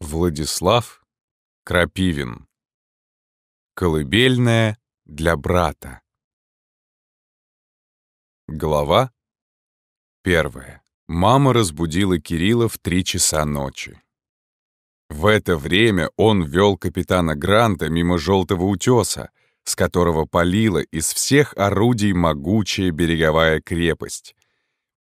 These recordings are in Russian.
Владислав Крапивин. Колыбельная для брата. Глава первая. Мама разбудила Кирилла в три часа ночи. В это время он вел капитана Гранта мимо желтого утеса, с которого палила из всех орудий могучая береговая крепость.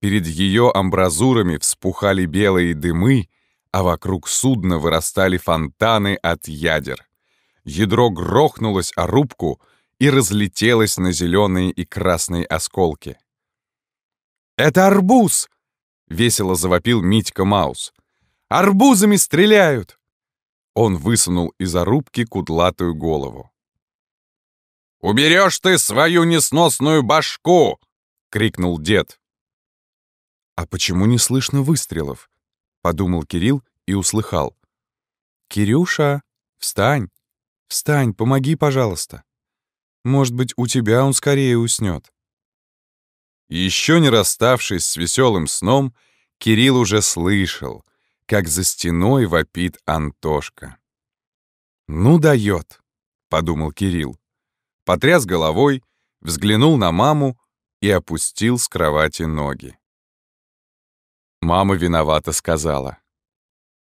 Перед ее амбразурами вспухали белые дымы, а вокруг судна вырастали фонтаны от ядер. Ядро грохнулось о рубку и разлетелось на зеленые и красные осколки. «Это арбуз!» — весело завопил Митька Маус. «Арбузами стреляют!» Он высунул из-за рубки кудлатую голову. «Уберешь ты свою несносную башку!» — крикнул дед. «А почему не слышно выстрелов?» — подумал Кирилл и услыхал. «Кирюша, встань! Встань, помоги, пожалуйста! Может быть, у тебя он скорее уснет». Еще не расставшись с веселым сном, Кирилл уже слышал, как за стеной вопит Антошка. «Ну, даёт", подумал Кирилл. Потряс головой, взглянул на маму и опустил с кровати ноги. Мама виновата сказала.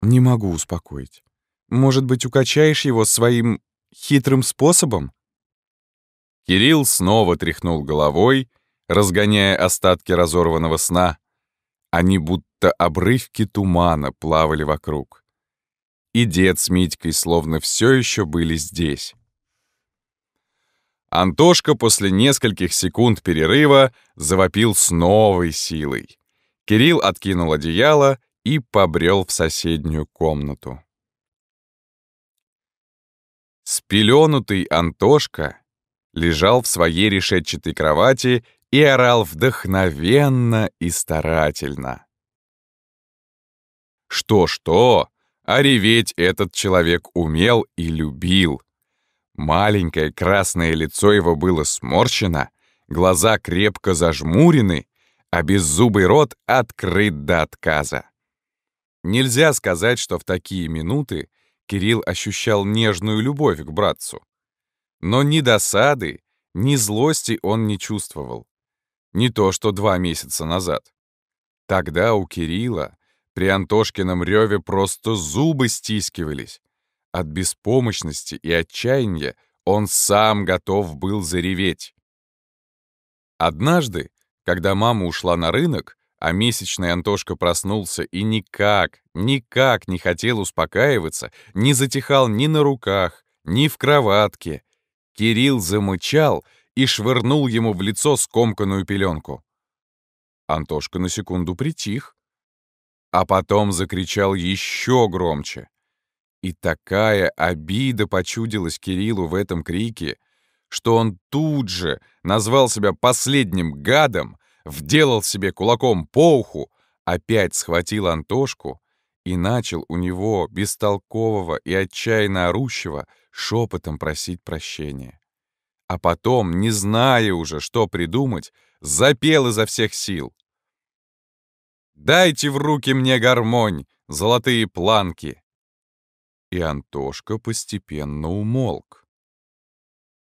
«Не могу успокоить. Может быть, укачаешь его своим хитрым способом?» Кирилл снова тряхнул головой, разгоняя остатки разорванного сна. Они будто обрывки тумана плавали вокруг. И дед с Митькой словно все еще были здесь. Антошка после нескольких секунд перерыва завопил с новой силой. Кирилл откинул одеяло и побрел в соседнюю комнату. Спеленутый Антошка лежал в своей решетчатой кровати и орал вдохновенно и старательно. Что-что, а реветь этот человек умел и любил. Маленькое красное лицо его было сморщено, глаза крепко зажмурены, а беззубый рот открыт до отказа. Нельзя сказать, что в такие минуты Кирилл ощущал нежную любовь к братцу. Но ни досады, ни злости он не чувствовал. Не то, что два месяца назад. Тогда у Кирилла при Антошкином реве просто зубы стискивались. От беспомощности и отчаяния он сам готов был зареветь. Однажды, когда мама ушла на рынок, а месячный Антошка проснулся и никак, никак не хотел успокаиваться, не затихал ни на руках, ни в кроватке. Кирилл замычал и швырнул ему в лицо скомканную пеленку. Антошка на секунду притих, а потом закричал еще громче. И такая обида почудилась Кириллу в этом крике, что он тут же назвал себя последним гадом, вделал себе кулаком по уху, опять схватил Антошку и начал у него, бестолкового и отчаянно орущего, шепотом просить прощения. А потом, не зная уже, что придумать, запел изо всех сил. «Дайте в руки мне гармонь, золотые планки!» И Антошка постепенно умолк.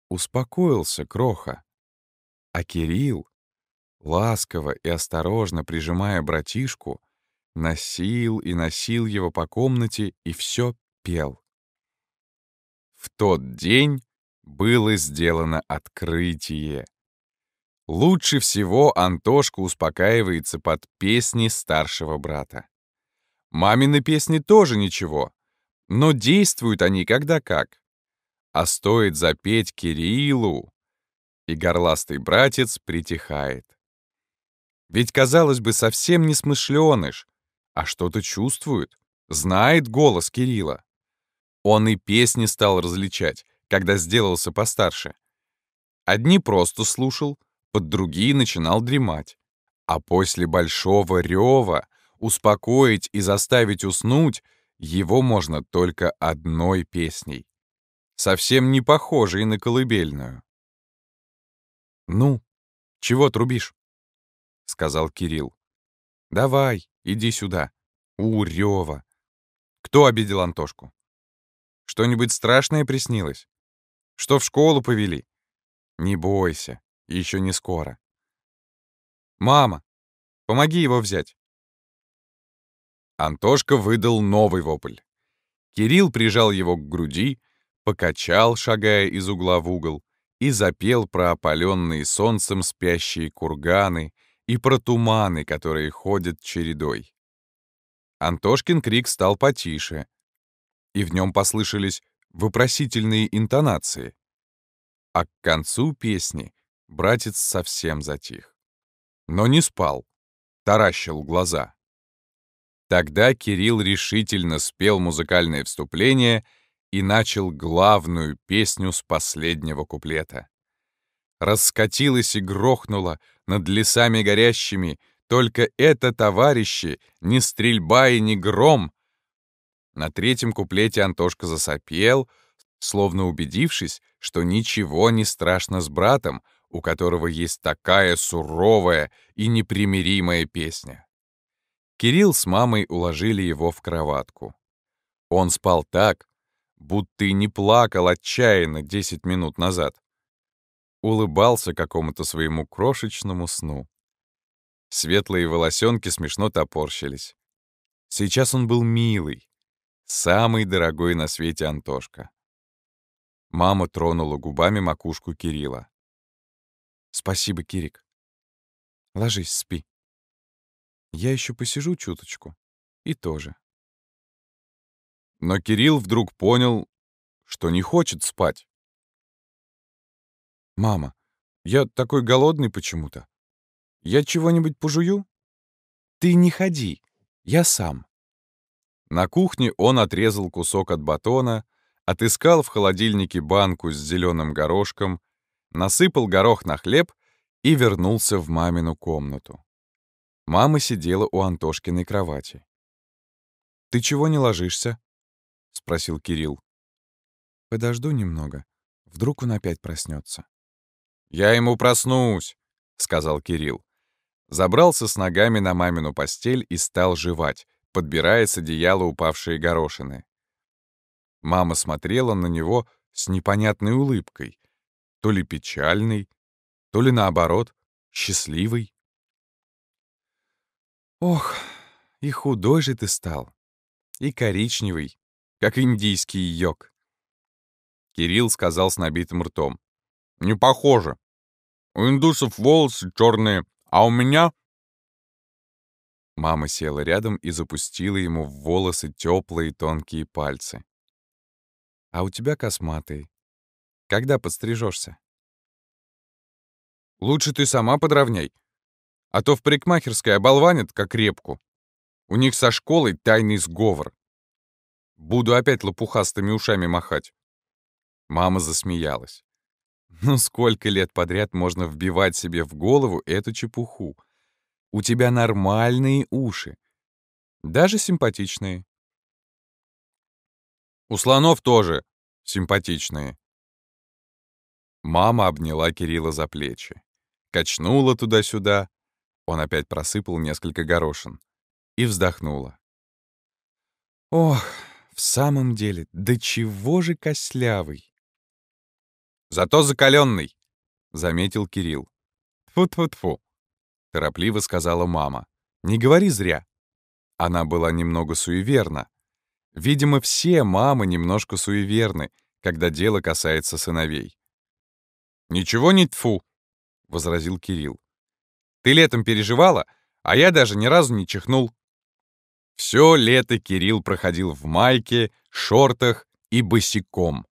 Успокоился Кроха. А Кирилл, ласково и осторожно прижимая братишку, носил и носил его по комнате и все пел. В тот день было сделано открытие. Лучше всего Антошка успокаивается под песни старшего брата. Мамины песни тоже ничего, но действуют они когда как. А стоит запеть Кириллу, и горластый братец притихает. Ведь, казалось бы, совсем не смышленыш, а что-то чувствует, знает голос Кирилла. Он и песни стал различать, когда сделался постарше. Одни просто слушал, под другие начинал дремать. А после большого рева успокоить и заставить уснуть его можно только одной песней совсем не похожий на колыбельную. «Ну, чего трубишь?» — сказал Кирилл. «Давай, иди сюда. Урёва. Кто обидел Антошку? Что-нибудь страшное приснилось? Что в школу повели? Не бойся, еще не скоро. Мама, помоги его взять». Антошка выдал новый вопль. Кирилл прижал его к груди, покачал, шагая из угла в угол, и запел про опаленные солнцем спящие курганы и про туманы, которые ходят чередой. Антошкин крик стал потише, и в нем послышались вопросительные интонации. А к концу песни братец совсем затих. Но не спал, таращил глаза. Тогда Кирилл решительно спел музыкальное вступление — и начал главную песню с последнего куплета. Раскатилось и грохнуло над лесами горящими, только это, товарищи, не стрельба и не гром. На третьем куплете Антошка засопел, словно убедившись, что ничего не страшно с братом, у которого есть такая суровая и непримиримая песня. Кирилл с мамой уложили его в кроватку. Он спал так, будто и не плакал отчаянно 10 минут назад. Улыбался какому-то своему крошечному сну. Светлые волосенки смешно топорщились. Сейчас он был милый, самый дорогой на свете Антошка. Мама тронула губами макушку Кирилла. «Спасибо, Кирик. Ложись, спи. Я еще посижу чуточку. И тоже». Но Кирилл вдруг понял, что не хочет спать. «Мама, я такой голодный почему-то. Я чего-нибудь пожую?» «Ты не ходи, я сам». На кухне он отрезал кусок от батона, отыскал в холодильнике банку с зеленым горошком, насыпал горох на хлеб и вернулся в мамину комнату. Мама сидела у Антошкиной кровати. «Ты чего не ложишься?» — спросил Кирилл. «Подожду немного. Вдруг он опять проснется. «Я ему проснусь», — сказал Кирилл. Забрался с ногами на мамину постель и стал жевать, подбирая с одеяла упавшие горошины. Мама смотрела на него с непонятной улыбкой, то ли печальной, то ли наоборот, счастливой. «Ох, и худой же ты стал, и коричневый», как индийский йог. Кирилл сказал с набитым ртом. «Не похоже. У индусов волосы черные, а у меня...» Мама села рядом и запустила ему в волосы теплые тонкие пальцы. «А у тебя косматый. Когда подстрижешься?» «Лучше ты сама подровняй, а то в парикмахерской оболванят, как репку. У них со школой тайный сговор. Буду опять лопухастыми ушами махать». Мама засмеялась. «Ну сколько лет подряд можно вбивать себе в голову эту чепуху? У тебя нормальные уши. Даже симпатичные». «У слонов тоже симпатичные». Мама обняла Кирилла за плечи. Качнула туда-сюда. Он опять просыпал несколько горошин. И вздохнула. «Ох, в самом деле, до да чего же кослявый! Зато закаленный, заметил Кирилл. Тфу-тфу-тфу, торопливо сказала мама. Не говори зря. Она была немного суеверна. Видимо, все мамы немножко суеверны, когда дело касается сыновей. «Ничего не тфу», — возразил Кирилл. «Ты летом переживала, а я даже ни разу не чихнул. Все лето Кирилл проходил в майке, шортах и босиком.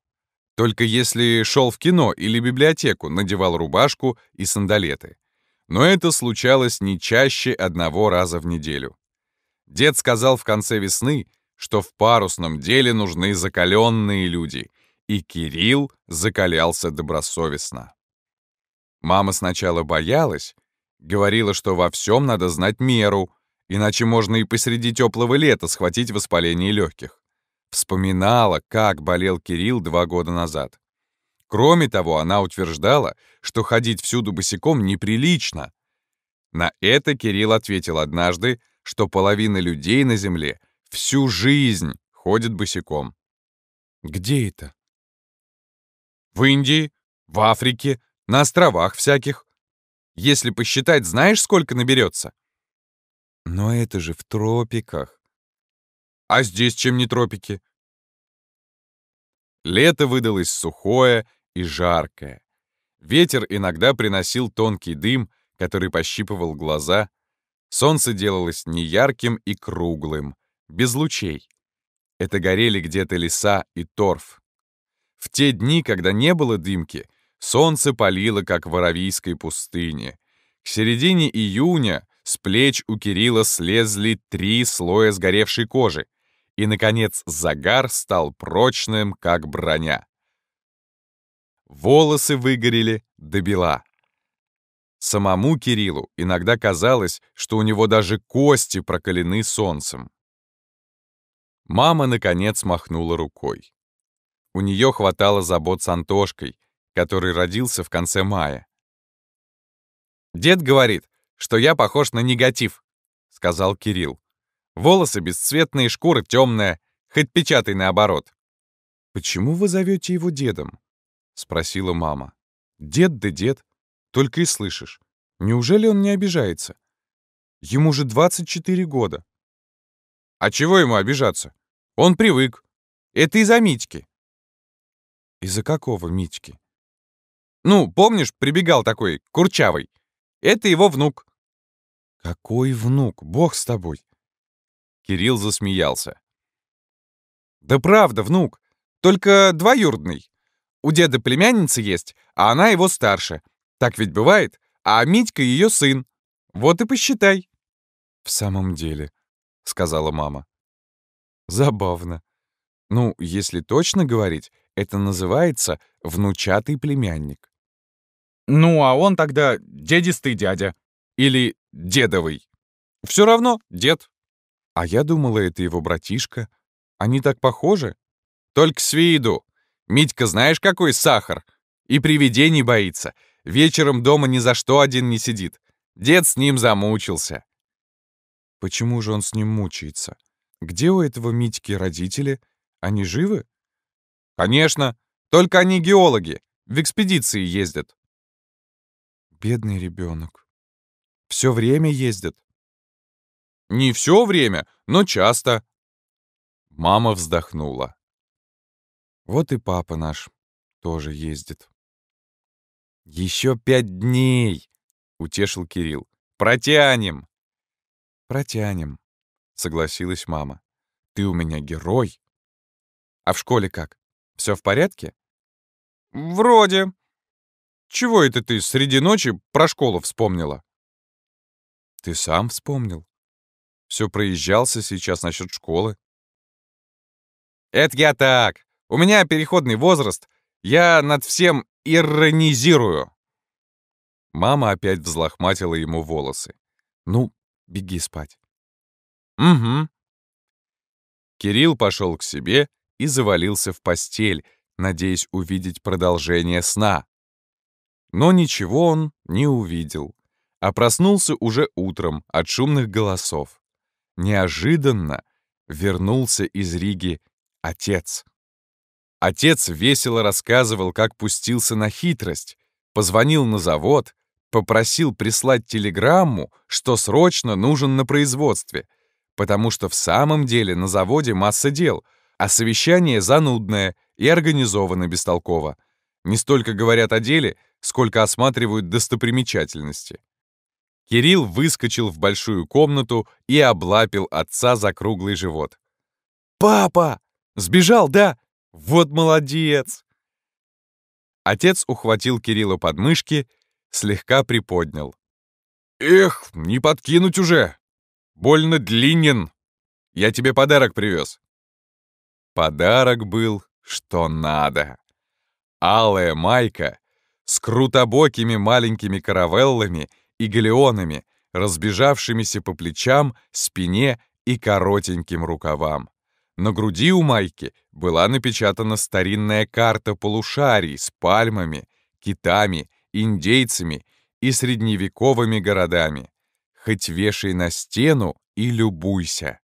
Только если шел в кино или библиотеку, надевал рубашку и сандалеты. Но это случалось не чаще одного раза в неделю. Дед сказал в конце весны, что в парусном деле нужны закаленные люди, и Кирилл закалялся добросовестно. Мама сначала боялась, говорила, что во всем надо знать меру — Иначе можно и посреди теплого лета схватить воспаление легких. Вспоминала, как болел Кирилл два года назад. Кроме того, она утверждала, что ходить всюду босиком неприлично. На это Кирилл ответил однажды, что половина людей на Земле всю жизнь ходит босиком. Где это? В Индии, в Африке, на островах всяких. Если посчитать, знаешь, сколько наберется? Но это же в тропиках. А здесь чем не тропики? Лето выдалось сухое и жаркое. Ветер иногда приносил тонкий дым, который пощипывал глаза. Солнце делалось неярким и круглым, без лучей. Это горели где-то леса и торф. В те дни, когда не было дымки, солнце палило, как в Аравийской пустыне. К середине июня с плеч у Кирилла слезли три слоя сгоревшей кожи, и, наконец, загар стал прочным, как броня. Волосы выгорели до бела. Самому Кириллу иногда казалось, что у него даже кости прокалены солнцем. Мама, наконец, махнула рукой. У нее хватало забот с Антошкой, который родился в конце мая. Дед говорит, что я похож на негатив», — сказал Кирилл. «Волосы бесцветные, шкура темная, хоть печатай наоборот». «Почему вы зовете его дедом?» — спросила мама. «Дед да дед, только и слышишь. Неужели он не обижается? Ему же 24 года». «А чего ему обижаться? Он привык. Это из-за Митьки». «Из-за какого Митьки?» «Ну, помнишь, прибегал такой, курчавый. Это его внук. «Какой внук? Бог с тобой!» Кирилл засмеялся. «Да правда, внук. Только двоюродный. У деда племянница есть, а она его старше. Так ведь бывает. А Митька ее сын. Вот и посчитай». «В самом деле», — сказала мама. «Забавно. Ну, если точно говорить, это называется внучатый племянник». «Ну, а он тогда дедистый дядя», или дедовый. Все равно дед. А я думала, это его братишка. Они так похожи. Только с виду. Митька знаешь, какой сахар? И привидений боится. Вечером дома ни за что один не сидит. Дед с ним замучился. Почему же он с ним мучается? Где у этого Митьки родители? Они живы? Конечно. Только они геологи. В экспедиции ездят. Бедный ребенок. Все время ездят. Не все время, но часто. Мама вздохнула. Вот и папа наш тоже ездит. Еще пять дней, утешил Кирилл. Протянем. Протянем, согласилась мама. Ты у меня герой. А в школе как? Все в порядке? Вроде. Чего это ты среди ночи про школу вспомнила? Ты сам вспомнил. Все проезжался сейчас насчет школы. Это я так. У меня переходный возраст. Я над всем иронизирую. Мама опять взлохматила ему волосы. Ну, беги спать. Угу. Кирилл пошел к себе и завалился в постель, надеясь увидеть продолжение сна. Но ничего он не увидел а проснулся уже утром от шумных голосов. Неожиданно вернулся из Риги отец. Отец весело рассказывал, как пустился на хитрость, позвонил на завод, попросил прислать телеграмму, что срочно нужен на производстве, потому что в самом деле на заводе масса дел, а совещание занудное и организовано бестолково. Не столько говорят о деле, сколько осматривают достопримечательности. Кирилл выскочил в большую комнату и облапил отца за круглый живот. «Папа! Сбежал, да? Вот молодец!» Отец ухватил Кирилла под мышки, слегка приподнял. «Эх, не подкинуть уже! Больно длинен! Я тебе подарок привез!» Подарок был что надо. Алая майка с крутобокими маленькими каравеллами — и галеонами, разбежавшимися по плечам, спине и коротеньким рукавам. На груди у майки была напечатана старинная карта полушарий с пальмами, китами, индейцами и средневековыми городами. Хоть вешай на стену и любуйся.